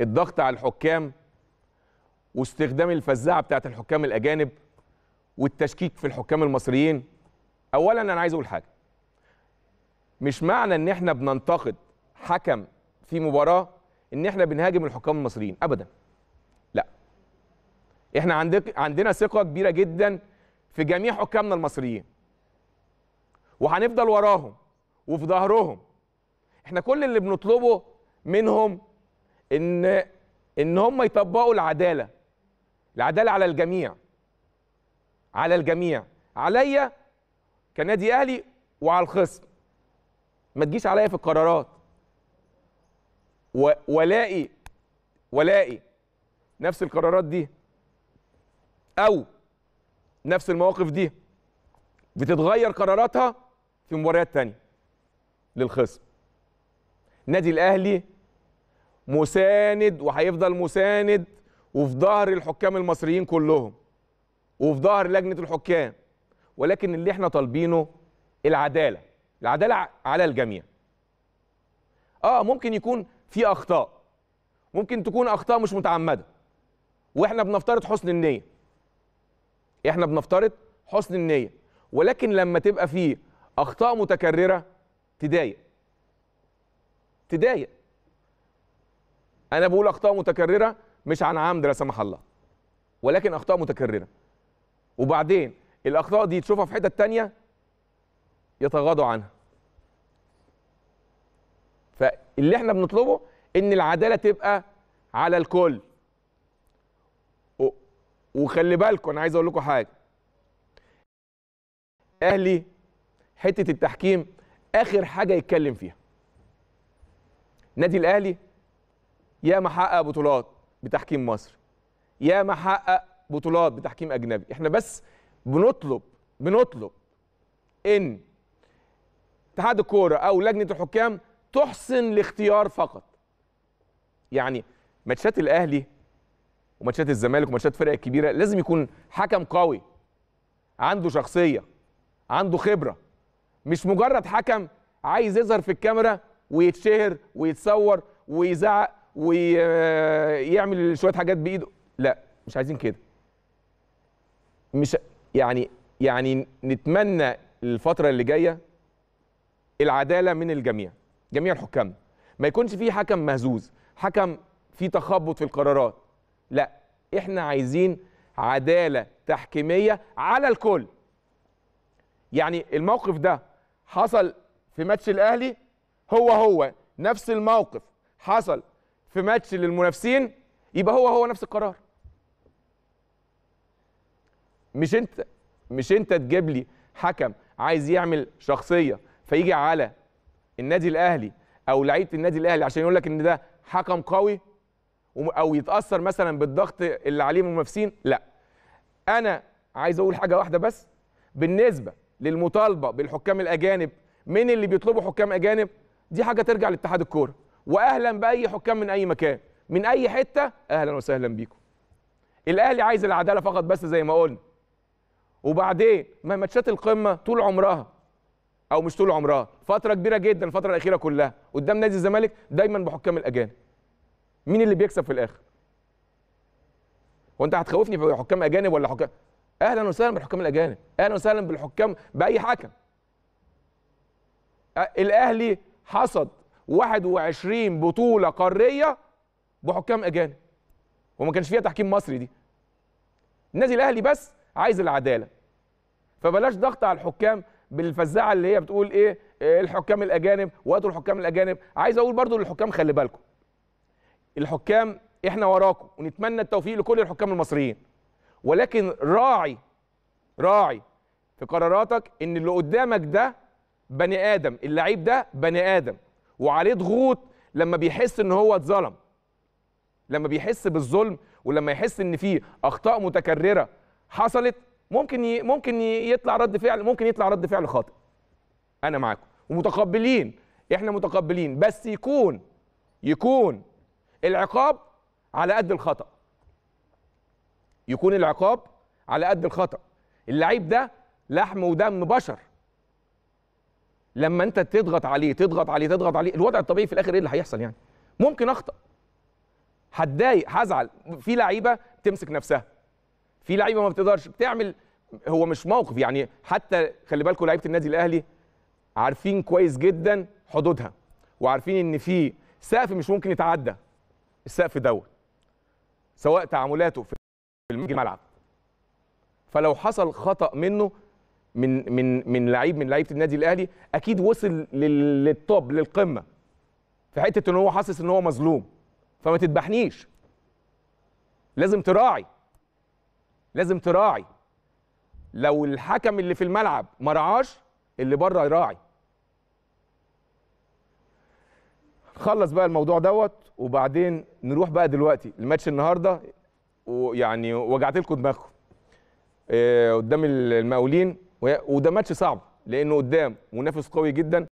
الضغط على الحكام واستخدام الفزاعه بتاعت الحكام الاجانب والتشكيك في الحكام المصريين اولا انا عايز اقول حاجه مش معنى ان احنا بننتقد حكم في مباراه ان احنا بنهاجم الحكام المصريين ابدا لا احنا عندك عندنا ثقه كبيره جدا في جميع حكامنا المصريين وهنفضل وراهم وفي ظهرهم احنا كل اللي بنطلبه منهم ان ان هم يطبقوا العداله العداله على الجميع على الجميع عليا كنادي اهلي وعلى الخصم ما تجيش عليا في القرارات والاقي والاقي نفس القرارات دي او نفس المواقف دي بتتغير قراراتها في مباريات تانية للخصم النادي الاهلي مساند وهيفضل مساند وفي ظهر الحكام المصريين كلهم وفي ظهر لجنه الحكام ولكن اللي احنا طالبينه العداله العداله على الجميع اه ممكن يكون في اخطاء ممكن تكون اخطاء مش متعمده واحنا بنفترض حسن النيه احنا بنفترض حسن النيه ولكن لما تبقى في اخطاء متكرره تضايق تضايق انا بقول اخطاء متكرره مش عن عمد لا سمح الله ولكن اخطاء متكرره وبعدين الاخطاء دي تشوفها في حتت تانية يتغاضوا عنها فاللي احنا بنطلبه ان العداله تبقى على الكل وخلي بالكم انا عايز اقول لكم حاجه اهلي حته التحكيم اخر حاجه يتكلم فيها النادي الاهلي يا ما حقق بطولات بتحكيم مصري يا ما حقق بطولات بتحكيم اجنبي احنا بس بنطلب بنطلب ان اتحاد الكوره او لجنه الحكام تحسن الاختيار فقط يعني ماتشات الاهلي وماتشات الزمالك وماتشات الفرق الكبيره لازم يكون حكم قوي عنده شخصيه عنده خبره مش مجرد حكم عايز يظهر في الكاميرا ويتشهر ويتصور ويزعق ويعمل شويه حاجات بايده لا مش عايزين كده مش يعني يعني نتمنى الفتره اللي جايه العداله من الجميع جميع الحكام ما يكونش في حكم مهزوز حكم في تخبط في القرارات لا احنا عايزين عداله تحكيميه على الكل يعني الموقف ده حصل في ماتش الاهلي هو هو نفس الموقف حصل في ماتش للمنافسين يبقى هو هو نفس القرار مش انت مش انت تجيب لي حكم عايز يعمل شخصيه فيجي على النادي الاهلي او لعيبه النادي الاهلي عشان يقول لك ان ده حكم قوي او يتاثر مثلا بالضغط اللي عليه المنافسين لا انا عايز اقول حاجه واحده بس بالنسبه للمطالبه بالحكام الاجانب مين اللي بيطلبوا حكام اجانب دي حاجه ترجع لاتحاد الكوره واهلا باي حكام من اي مكان من اي حته اهلا وسهلا بيكم الاهلي عايز العداله فقط بس زي ما قلنا وبعدين ما ماتشات القمه طول عمرها او مش طول عمرها فتره كبيره جدا الفتره الاخيره كلها قدام نادي الزمالك دايما بحكام الاجانب مين اللي بيكسب في الاخر وانت هتخوفني بحكام اجانب ولا حكام اهلا وسهلا بالحكام الاجانب اهلا وسهلا بالحكام باي حكم الاهلي حصد 21 بطوله قاريه بحكام اجانب وما كانش فيها تحكيم مصري دي النادي الاهلي بس عايز العداله فبلاش ضغط على الحكام بالفزاعه اللي هي بتقول ايه الحكام الاجانب وقتوا الحكام الاجانب عايز اقول برضو للحكام خلي بالكم الحكام احنا وراكم ونتمنى التوفيق لكل الحكام المصريين ولكن راعي راعي في قراراتك ان اللي قدامك ده بني ادم اللعيب ده بني ادم وعليه ضغوط لما بيحس ان هو اتظلم لما بيحس بالظلم ولما يحس ان في اخطاء متكرره حصلت ممكن ي... ممكن يطلع رد فعل ممكن يطلع رد فعل خاطئ انا معاكم ومتقبلين احنا متقبلين بس يكون يكون العقاب على قد الخطا يكون العقاب على قد الخطا اللعيب ده لحم ودم بشر لما انت تضغط عليه تضغط عليه تضغط عليه الوضع الطبيعي في الاخر ايه اللي هيحصل يعني ممكن اخطا هتضايق هزعل في لعيبه تمسك نفسها في لعيبه ما بتقدرش بتعمل هو مش موقف يعني حتى خلي بالكم لعيبه النادي الاهلي عارفين كويس جدا حدودها وعارفين ان في سقف مش ممكن يتعدى السقف دوت سواء تعاملاته في الملعب فلو حصل خطا منه من من من لعيب من لعيبه النادي الاهلي اكيد وصل للتوب للقمه في حته ان هو حاسس ان هو مظلوم فما تذبحنيش لازم تراعي لازم تراعي لو الحكم اللي في الملعب ما رعاش اللي بره يراعي نخلص بقى الموضوع دوت وبعدين نروح بقى دلوقتي الماتش النهارده ويعني وجعت لكم دماغكم آه، قدام المقاولين وده ماتش صعب لانه قدام منافس قوي جدا